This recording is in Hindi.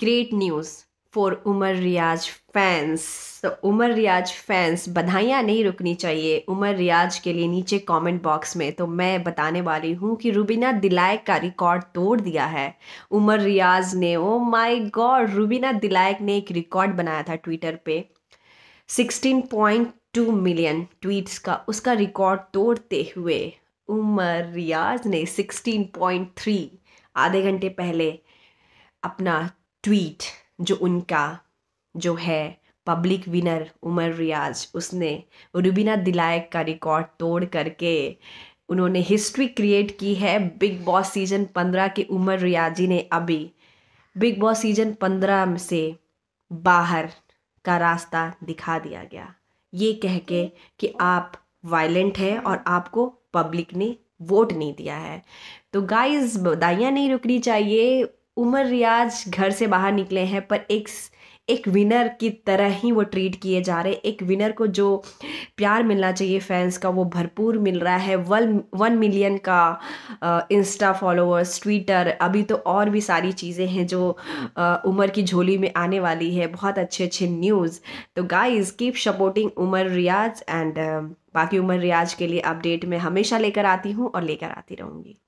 great news for Umar Riaz fans तो उमर रियाज फैंस बधाइयाँ नहीं रुकनी चाहिए उमर रियाज के लिए नीचे कमेंट बॉक्स में तो मैं बताने वाली हूँ कि रुबीना दिलायक का रिकॉर्ड तोड़ दिया है उमर रियाज ने oh my god Rubina Dilaik ने एक रिकॉर्ड बनाया था ट्विटर पे 16.2 मिलियन ट्वीट्स का उसका रिकॉर्ड तोड़ते हुए उमर रियाज ने 16.3 आधे घंटे पहले अपना ट्वीट जो उनका जो है पब्लिक विनर उमर रियाज उसने रुबीना दिलायक का रिकॉर्ड तोड़ करके उन्होंने हिस्ट्री क्रिएट की है बिग बॉस सीजन पंद्रह के उमर रियाजी ने अभी बिग बॉस सीजन पंद्रह से बाहर का रास्ता दिखा दिया गया ये कह के कि आप वायलेंट हैं और आपको पब्लिक ने वोट नहीं दिया है तो गाइस बदाइयाँ नहीं रुकनी चाहिए उमर रियाज घर से बाहर निकले हैं पर एक एक विनर की तरह ही वो ट्रीट किए जा रहे एक विनर को जो प्यार मिलना चाहिए फैंस का वो भरपूर मिल रहा है वन वन मिलियन का इंस्टा फॉलोअर्स ट्विटर अभी तो और भी सारी चीज़ें हैं जो उमर की झोली में आने वाली है बहुत अच्छे अच्छे न्यूज़ तो guys keep supporting Umar Riaz and बाकी उमर रियाज के लिए अपडेट मैं हमेशा लेकर आती हूँ और लेकर आती रहूँगी